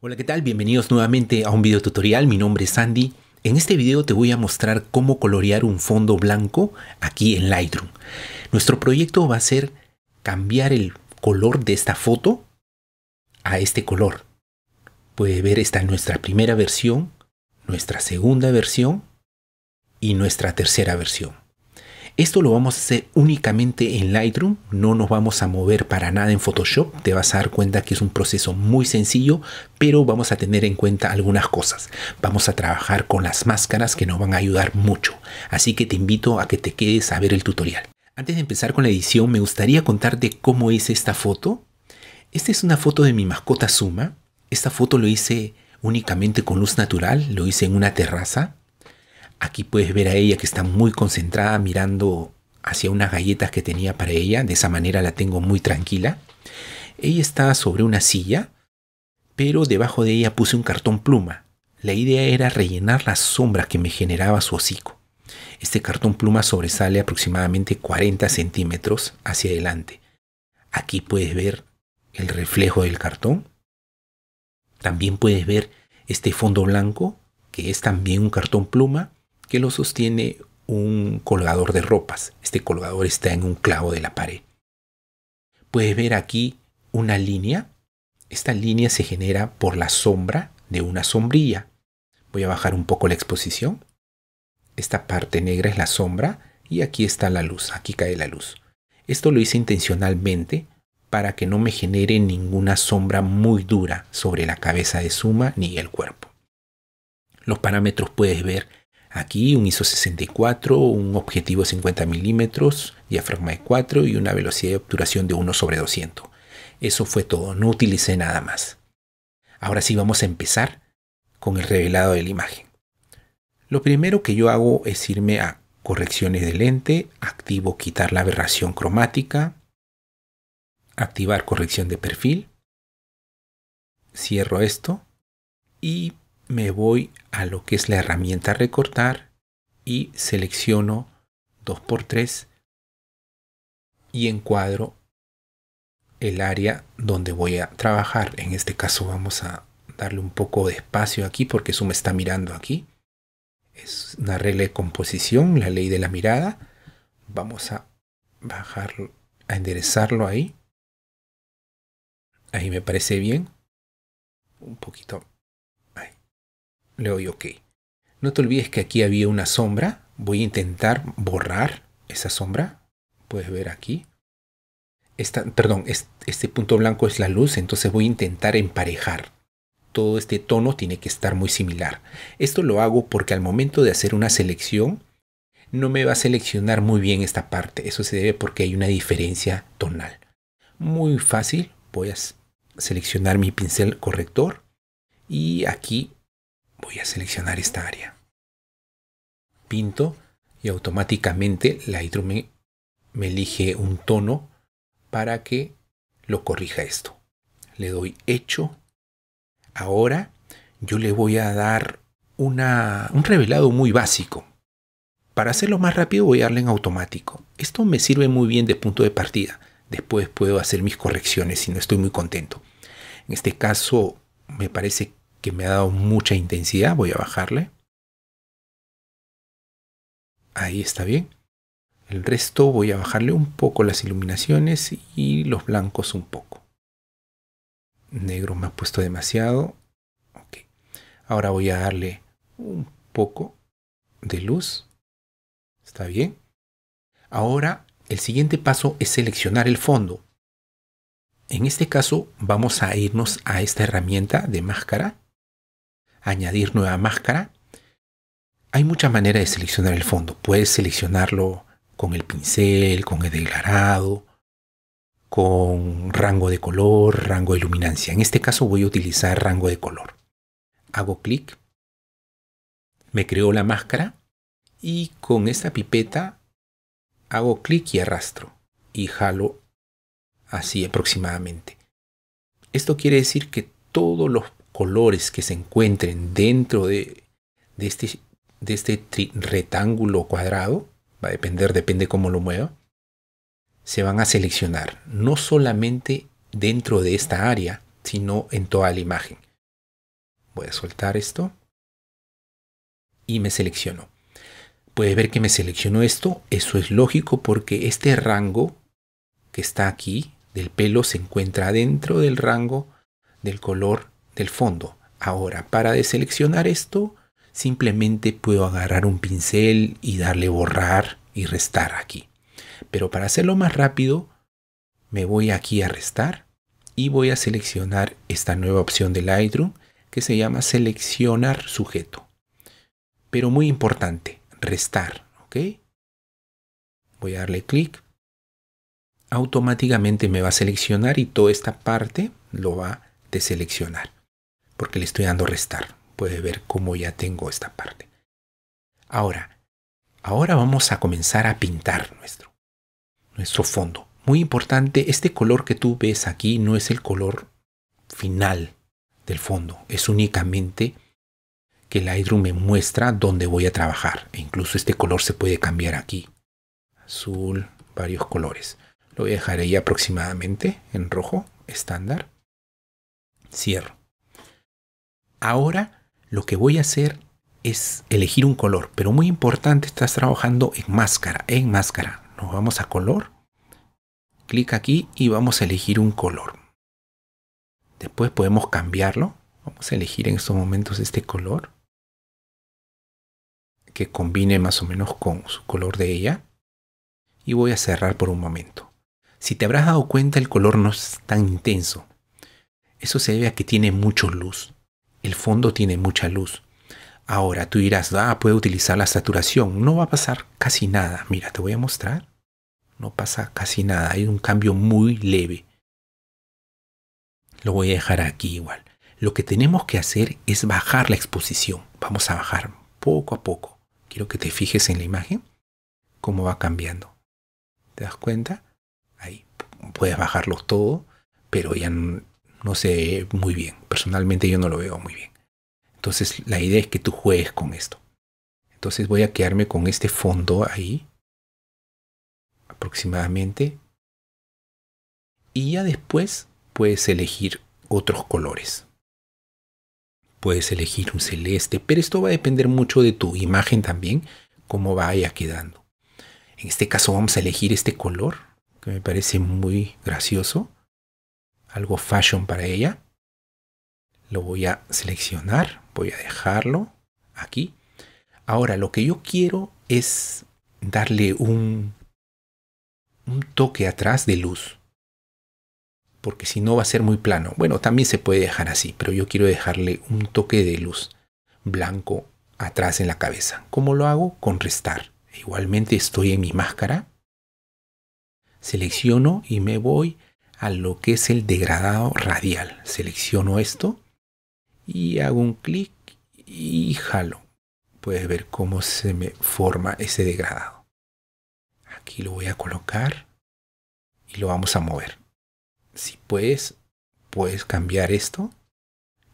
Hola, ¿qué tal? Bienvenidos nuevamente a un video tutorial. Mi nombre es sandy En este video te voy a mostrar cómo colorear un fondo blanco aquí en Lightroom. Nuestro proyecto va a ser cambiar el color de esta foto a este color. Puede ver esta nuestra primera versión, nuestra segunda versión y nuestra tercera versión. Esto lo vamos a hacer únicamente en Lightroom, no nos vamos a mover para nada en Photoshop, te vas a dar cuenta que es un proceso muy sencillo, pero vamos a tener en cuenta algunas cosas. Vamos a trabajar con las máscaras que nos van a ayudar mucho, así que te invito a que te quedes a ver el tutorial. Antes de empezar con la edición, me gustaría contarte cómo es esta foto. Esta es una foto de mi mascota Suma. Esta foto lo hice únicamente con luz natural, lo hice en una terraza. Aquí puedes ver a ella que está muy concentrada mirando hacia unas galletas que tenía para ella, de esa manera la tengo muy tranquila. Ella está sobre una silla, pero debajo de ella puse un cartón pluma. La idea era rellenar las sombras que me generaba su hocico. Este cartón pluma sobresale aproximadamente 40 centímetros hacia adelante. Aquí puedes ver el reflejo del cartón. También puedes ver este fondo blanco, que es también un cartón pluma, que lo sostiene un colgador de ropas. Este colgador está en un clavo de la pared. Puedes ver aquí una línea. Esta línea se genera por la sombra de una sombrilla. Voy a bajar un poco la exposición. Esta parte negra es la sombra y aquí está la luz, aquí cae la luz. Esto lo hice intencionalmente para que no me genere ninguna sombra muy dura sobre la cabeza de Suma ni el cuerpo. Los parámetros puedes ver Aquí un ISO 64, un objetivo 50 milímetros, diafragma de 4 y una velocidad de obturación de 1 sobre 200. Eso fue todo, no utilicé nada más. Ahora sí vamos a empezar con el revelado de la imagen. Lo primero que yo hago es irme a correcciones de lente, activo quitar la aberración cromática, activar corrección de perfil, cierro esto y me voy a lo que es la herramienta recortar y selecciono 2x3 y encuadro el área donde voy a trabajar. En este caso vamos a darle un poco de espacio aquí porque eso me está mirando aquí. Es una regla de composición, la ley de la mirada. Vamos a bajarlo, a enderezarlo ahí. Ahí me parece bien. Un poquito le doy OK. No te olvides que aquí había una sombra. Voy a intentar borrar esa sombra. Puedes ver aquí. Esta, perdón, este punto blanco es la luz, entonces voy a intentar emparejar. Todo este tono tiene que estar muy similar. Esto lo hago porque al momento de hacer una selección no me va a seleccionar muy bien esta parte. Eso se debe porque hay una diferencia tonal. Muy fácil, voy a seleccionar mi pincel corrector y aquí voy a seleccionar esta área. Pinto y automáticamente Lightroom me, me elige un tono para que lo corrija esto. Le doy hecho. Ahora yo le voy a dar una, un revelado muy básico. Para hacerlo más rápido voy a darle en automático. Esto me sirve muy bien de punto de partida. Después puedo hacer mis correcciones si no estoy muy contento. En este caso me parece que me ha dado mucha intensidad, voy a bajarle. Ahí está bien. El resto voy a bajarle un poco las iluminaciones y los blancos un poco. Negro me ha puesto demasiado. ok Ahora voy a darle un poco de luz. Está bien. Ahora el siguiente paso es seleccionar el fondo. En este caso vamos a irnos a esta herramienta de máscara añadir nueva máscara. Hay mucha manera de seleccionar el fondo. Puedes seleccionarlo con el pincel, con el delgarado, con rango de color, rango de luminancia. En este caso voy a utilizar rango de color. Hago clic, me creo la máscara y con esta pipeta hago clic y arrastro y jalo así aproximadamente. Esto quiere decir que todos los colores que se encuentren dentro de, este, de este rectángulo cuadrado, va a depender, depende cómo lo mueva, se van a seleccionar, no solamente dentro de esta área, sino en toda la imagen. Voy a soltar esto y me selecciono. Puede ver que me selecciono esto, eso es lógico porque este rango que está aquí del pelo se encuentra dentro del rango del color el fondo. Ahora, para deseleccionar esto, simplemente puedo agarrar un pincel y darle borrar y restar aquí. Pero para hacerlo más rápido, me voy aquí a restar y voy a seleccionar esta nueva opción de Lightroom que se llama seleccionar sujeto. Pero muy importante, restar, ¿ok? Voy a darle clic. Automáticamente me va a seleccionar y toda esta parte lo va a deseleccionar porque le estoy dando restar. Puede ver cómo ya tengo esta parte. Ahora, ahora vamos a comenzar a pintar nuestro, nuestro fondo. Muy importante, este color que tú ves aquí no es el color final del fondo, es únicamente que Lightroom me muestra dónde voy a trabajar. E incluso este color se puede cambiar aquí. Azul, varios colores. Lo voy a dejar ahí aproximadamente en rojo, estándar. Cierro ahora lo que voy a hacer es elegir un color, pero muy importante, estás trabajando en máscara, en máscara. Nos vamos a color, clic aquí y vamos a elegir un color. Después podemos cambiarlo. Vamos a elegir en estos momentos este color que combine más o menos con su color de ella. Y voy a cerrar por un momento. Si te habrás dado cuenta, el color no es tan intenso. Eso se debe a que tiene mucho luz el fondo tiene mucha luz. Ahora tú dirás, ah, puedo utilizar la saturación. No va a pasar casi nada. Mira, te voy a mostrar. No pasa casi nada. Hay un cambio muy leve. Lo voy a dejar aquí igual. Lo que tenemos que hacer es bajar la exposición. Vamos a bajar poco a poco. Quiero que te fijes en la imagen. Cómo va cambiando. ¿Te das cuenta? Ahí puedes bajarlo todo, pero ya no sé muy bien. Personalmente yo no lo veo muy bien. Entonces la idea es que tú juegues con esto. Entonces voy a quedarme con este fondo ahí. Aproximadamente. Y ya después puedes elegir otros colores. Puedes elegir un celeste, pero esto va a depender mucho de tu imagen también, cómo vaya quedando. En este caso vamos a elegir este color, que me parece muy gracioso algo fashion para ella. Lo voy a seleccionar, voy a dejarlo aquí. Ahora lo que yo quiero es darle un, un toque atrás de luz. Porque si no va a ser muy plano. Bueno, también se puede dejar así, pero yo quiero dejarle un toque de luz blanco atrás en la cabeza. ¿Cómo lo hago? Con restar. Igualmente estoy en mi máscara. Selecciono y me voy a lo que es el degradado radial. Selecciono esto y hago un clic y jalo. Puedes ver cómo se me forma ese degradado. Aquí lo voy a colocar y lo vamos a mover. Si puedes, puedes cambiar esto.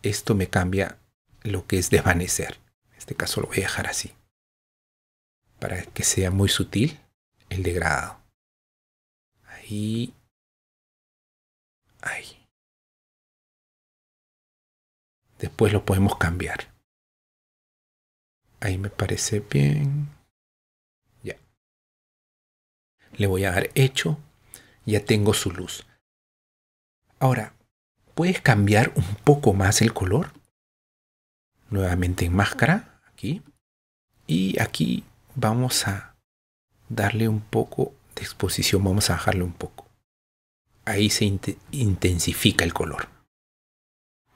Esto me cambia lo que es desvanecer. En este caso lo voy a dejar así. Para que sea muy sutil el degradado. Ahí Después lo podemos cambiar. Ahí me parece bien. Ya. Le voy a dar hecho. Ya tengo su luz. Ahora, ¿puedes cambiar un poco más el color? Nuevamente en máscara, aquí. Y aquí vamos a darle un poco de exposición, vamos a bajarle un poco ahí se intensifica el color.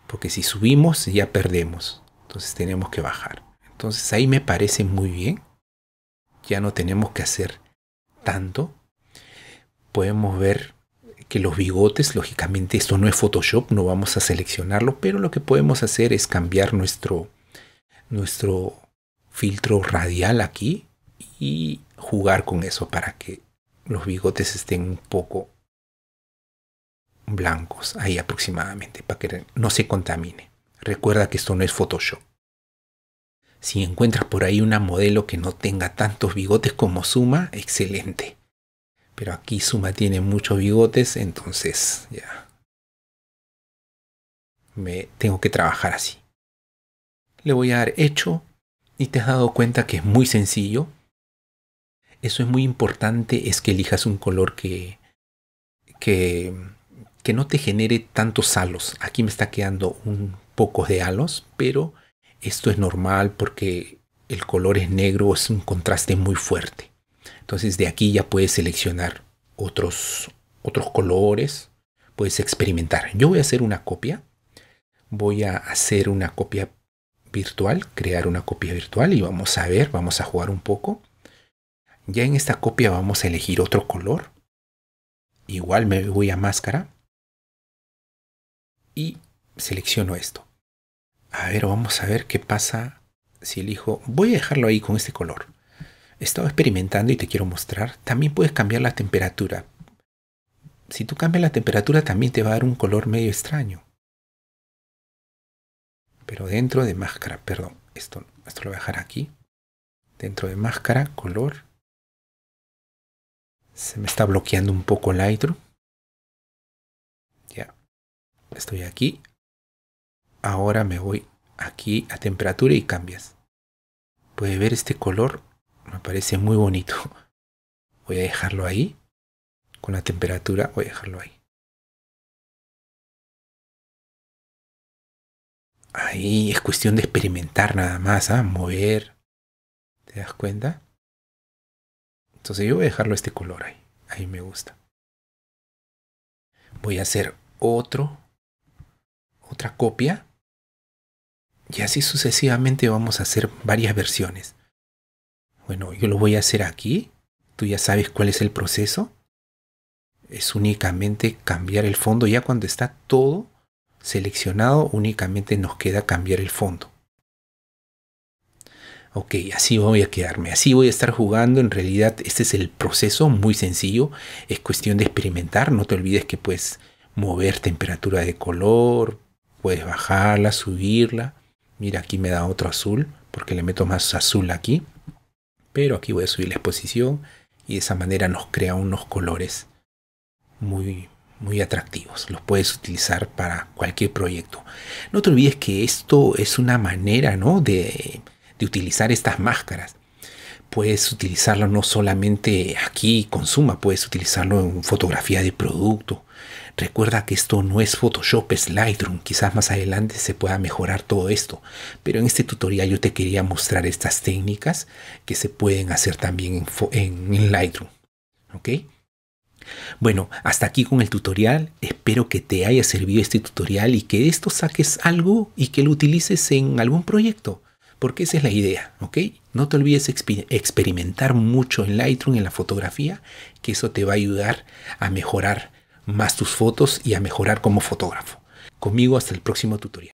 Porque si subimos ya perdemos, entonces tenemos que bajar. Entonces ahí me parece muy bien. Ya no tenemos que hacer tanto. Podemos ver que los bigotes, lógicamente esto no es Photoshop, no vamos a seleccionarlo, pero lo que podemos hacer es cambiar nuestro, nuestro filtro radial aquí y jugar con eso para que los bigotes estén un poco blancos ahí aproximadamente para que no se contamine. Recuerda que esto no es Photoshop. Si encuentras por ahí una modelo que no tenga tantos bigotes como Suma, excelente. Pero aquí Suma tiene muchos bigotes, entonces ya. Me tengo que trabajar así. Le voy a dar hecho y te has dado cuenta que es muy sencillo. Eso es muy importante, es que elijas un color que, que que no te genere tantos halos. Aquí me está quedando un poco de halos, pero esto es normal porque el color es negro, es un contraste muy fuerte. Entonces de aquí ya puedes seleccionar otros, otros colores, puedes experimentar. Yo voy a hacer una copia, voy a hacer una copia virtual, crear una copia virtual y vamos a ver, vamos a jugar un poco. Ya en esta copia vamos a elegir otro color. Igual me voy a máscara y selecciono esto. A ver, vamos a ver qué pasa si elijo... Voy a dejarlo ahí con este color. He estado experimentando y te quiero mostrar. También puedes cambiar la temperatura. Si tú cambias la temperatura también te va a dar un color medio extraño. Pero dentro de máscara, perdón, esto, esto lo voy a dejar aquí. Dentro de máscara, color. Se me está bloqueando un poco Lightroom estoy aquí, ahora me voy aquí a temperatura y cambias. Puede ver este color, me parece muy bonito. Voy a dejarlo ahí, con la temperatura voy a dejarlo ahí. Ahí es cuestión de experimentar nada más, ¿ah? mover. ¿Te das cuenta? Entonces yo voy a dejarlo este color ahí. Ahí me gusta. Voy a hacer otro otra copia. Y así sucesivamente vamos a hacer varias versiones. Bueno, yo lo voy a hacer aquí. Tú ya sabes cuál es el proceso. Es únicamente cambiar el fondo. Ya cuando está todo seleccionado, únicamente nos queda cambiar el fondo. Ok, así voy a quedarme, así voy a estar jugando. En realidad este es el proceso muy sencillo. Es cuestión de experimentar. No te olvides que puedes mover temperatura de color, Puedes bajarla, subirla. Mira, aquí me da otro azul porque le meto más azul aquí. Pero aquí voy a subir la exposición y de esa manera nos crea unos colores muy, muy atractivos. Los puedes utilizar para cualquier proyecto. No te olvides que esto es una manera ¿no? de, de utilizar estas máscaras puedes utilizarlo no solamente aquí con Suma, puedes utilizarlo en fotografía de producto, Recuerda que esto no es Photoshop, es Lightroom. Quizás más adelante se pueda mejorar todo esto. Pero en este tutorial yo te quería mostrar estas técnicas que se pueden hacer también en, Lightroom. ¿Ok? Bueno, hasta aquí con el tutorial. Espero que te haya servido este tutorial y que de esto saques algo y que lo utilices en algún proyecto. Porque esa es la idea, ¿ok? No te olvides experimentar mucho en Lightroom, en la fotografía, que eso te va a ayudar a mejorar más tus fotos y a mejorar como fotógrafo. Conmigo hasta el próximo tutorial.